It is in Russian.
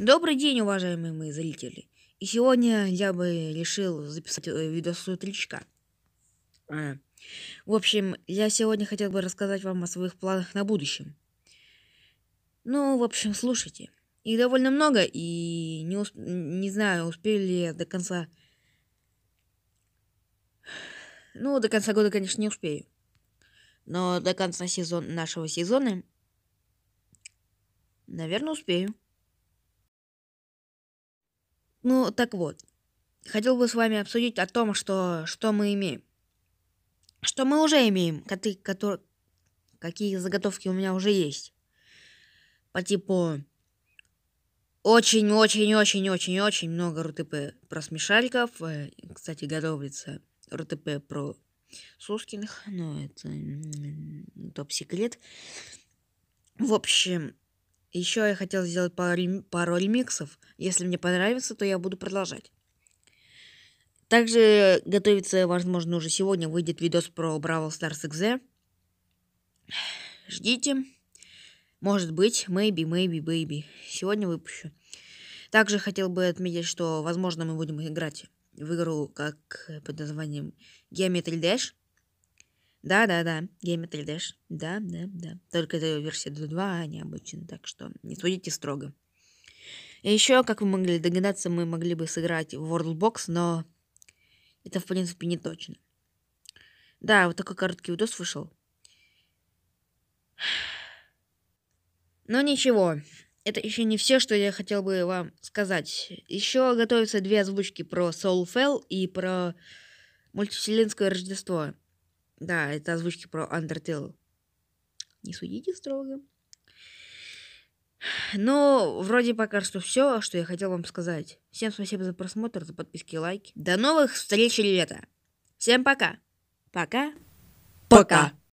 Добрый день, уважаемые мои зрители. И сегодня я бы решил записать э, видос утречка. А, в общем, я сегодня хотел бы рассказать вам о своих планах на будущем. Ну, в общем, слушайте. Их довольно много, и не, усп... не знаю, успею ли я до конца... Ну, до конца года, конечно, не успею. Но до конца сезон... нашего сезона, наверное, успею. Ну, так вот. Хотел бы с вами обсудить о том, что, что мы имеем. Что мы уже имеем, коты, которые, какие заготовки у меня уже есть. По типу очень-очень-очень-очень-очень много РТП про смешальков. Э, кстати, готовится РТП про Сускиных, но это топ-секрет. В общем, еще я хотел сделать пару, пару ремиксов. Если мне понравится, то я буду продолжать. Также готовится, возможно, уже сегодня выйдет видос про Бравл Stars XZ. Ждите. Может быть, maybe, maybe, baby. Сегодня выпущу. Также хотел бы отметить, что, возможно, мы будем играть в игру как под названием Geometry Dash. Да-да-да, Game 3Dash. Да-да-да. Только это версия 2.2, а не обычно, так что не судите строго. И еще, как вы могли догадаться, мы могли бы сыграть в World Box, но это, в принципе, не точно. Да, вот такой короткий видос вышел. Но ну, ничего, это еще не все, что я хотел бы вам сказать. Еще готовятся две озвучки про Soul Fell и про мультивселенское Рождество. Да, это озвучки про Undertale. Не судите строго. Но ну, вроде пока что все, что я хотел вам сказать. Всем спасибо за просмотр, за подписки и лайки. До новых встреч, ребята. Всем пока. Пока. Пока. пока.